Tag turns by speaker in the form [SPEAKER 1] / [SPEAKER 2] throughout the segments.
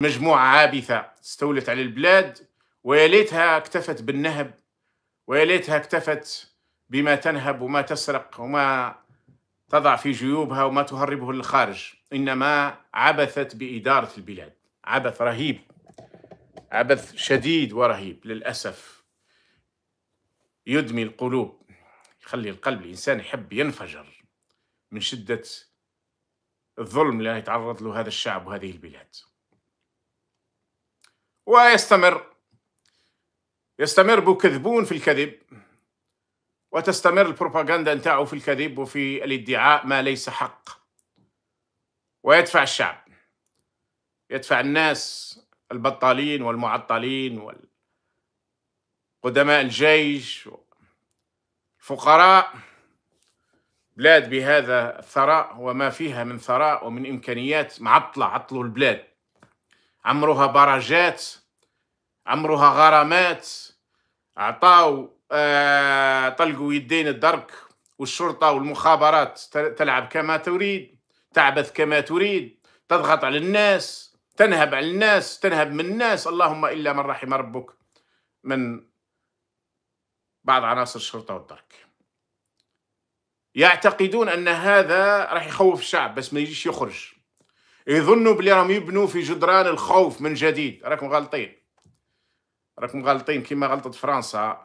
[SPEAKER 1] مجموعة عابثة استولت على البلاد ويا ليتها اكتفت بالنهب ويا ليتها اكتفت بما تنهب وما تسرق وما تضع في جيوبها وما تهربه للخارج إنما عبثت بإدارة البلاد عبث رهيب عبث شديد ورهيب للأسف يدمي القلوب يخلي القلب الإنسان يحب ينفجر من شدة الظلم اللي يتعرض له هذا الشعب وهذه البلاد ويستمر يستمر بكذبون في الكذب وتستمر البروباغندا نتاعو في الكذب وفي الادعاء ما ليس حق ويدفع الشعب يدفع الناس البطالين والمعطلين وقدماء الجيش الفقراء بلاد بهذا الثراء وما فيها من ثراء ومن إمكانيات معطلة عطلوا البلاد عمروها برجات عمروها غرامات عطاو آه طلقوا يدين الدرك والشرطة والمخابرات تلعب كما تريد تعبث كما تريد تضغط على الناس تنهب على الناس تنهب من الناس اللهم إلا من رحم ربك من بعض عناصر الشرطة والدرك يعتقدون أن هذا راح يخوف الشعب بس ما يجيش يخرج يظنوا بلي راهم يبنوا في جدران الخوف من جديد راكم غالطين راكم غالطين كما غلطت فرنسا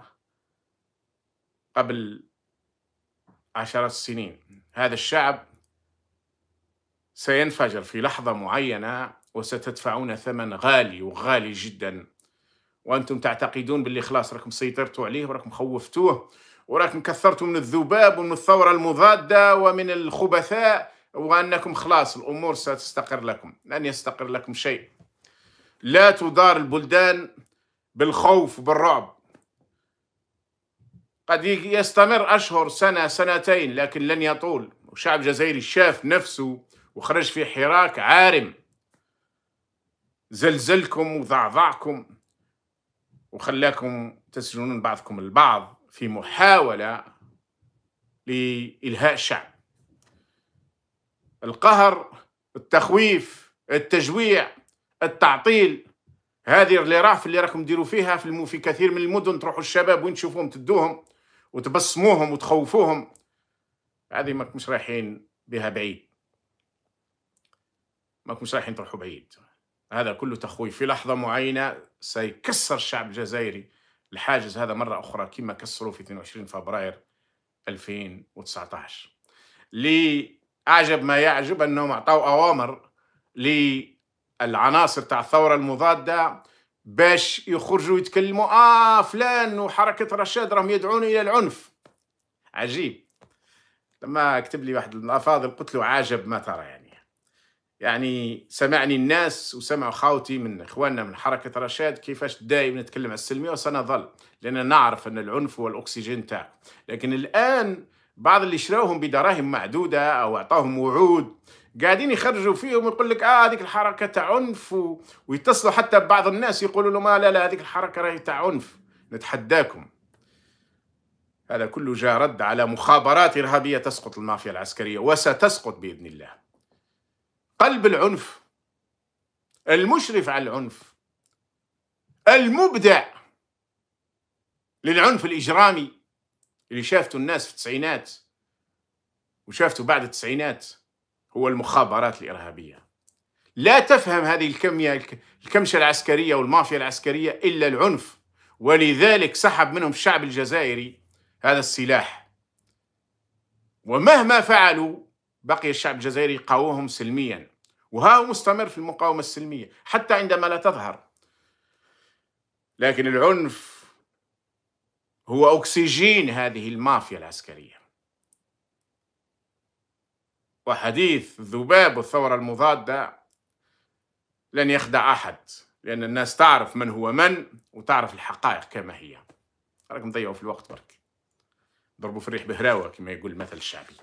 [SPEAKER 1] قبل عشرات السنين هذا الشعب سينفجر في لحظة معينة وستدفعون ثمن غالي وغالي جدا وأنتم تعتقدون باللي خلاص راكم سيطرتوا عليه وراكم خوفتوه وراكم كثرتوا من الذباب ومن الثورة المضادة ومن الخبثاء وأنكم خلاص الأمور ستستقر لكم لن يستقر لكم شيء لا تدار البلدان بالخوف بالرعب قد يستمر أشهر سنة سنتين لكن لن يطول وشعب الجزائري شاف نفسه وخرج في حراك عارم زلزلكم وضعضعكم وخلاكم تسجنون بعضكم البعض في محاولة لإلهاء الشعب القهر التخويف التجويع التعطيل هذه اللي راف اللي راكم ديروا فيها في, في كثير من المدن تروحوا الشباب وين تشوفوهم تدوهم وتبصموهم وتخوفوهم هذه ماك مش رايحين بها بعيد ماك مش رايحين تروحوا بعيد هذا كله تخويف في لحظة معينة سيكسر الشعب الجزائري الحاجز هذا مرة أخرى كما كسروا في 22 فبراير 2019 اعجب ما يعجب انهم اعطوا اوامر للعناصر تاع الثوره المضاده باش يخرجوا يتكلموا اه فلان وحركه رشاد راهم يدعون الى العنف عجيب لما كتب لي واحد الافاضل قلت له عجب ما ترى يعني يعني سمعني الناس وسمعوا خاوتي من اخواننا من حركه رشاد كيفاش دائما نتكلم على السلميه وسنظل لأننا نعرف ان العنف هو الاكسجين تاعه لكن الان بعض اللي شراوهم بدراهم معدوده او اعطاهم وعود قاعدين يخرجوا فيهم ويقول لك اه هذيك الحركه عنف و... ويتصلوا حتى ببعض الناس يقولوا له ما آه، لا لا هذيك الحركه راهي تاع عنف نتحداكم هذا كله جاء رد على مخابرات ارهابيه تسقط المافيا العسكريه وستسقط باذن الله قلب العنف المشرف على العنف المبدع للعنف الاجرامي اللي شافته الناس في التسعينات وشافته بعد التسعينات هو المخابرات الإرهابية لا تفهم هذه الكمية الكمشة العسكرية والمافيا العسكرية إلا العنف ولذلك سحب منهم الشعب الجزائري هذا السلاح ومهما فعلوا بقي الشعب الجزائري يقاومهم سلميا وها هو مستمر في المقاومة السلمية حتى عندما لا تظهر لكن العنف هو أكسجين هذه المافيا العسكرية وحديث الذباب والثورة المضادة لن يخدع أحد لأن الناس تعرف من هو من وتعرف الحقائق كما هي راكم ضيعوا في الوقت برك ضربوا في الريح بهراوة كما يقول المثل الشعبي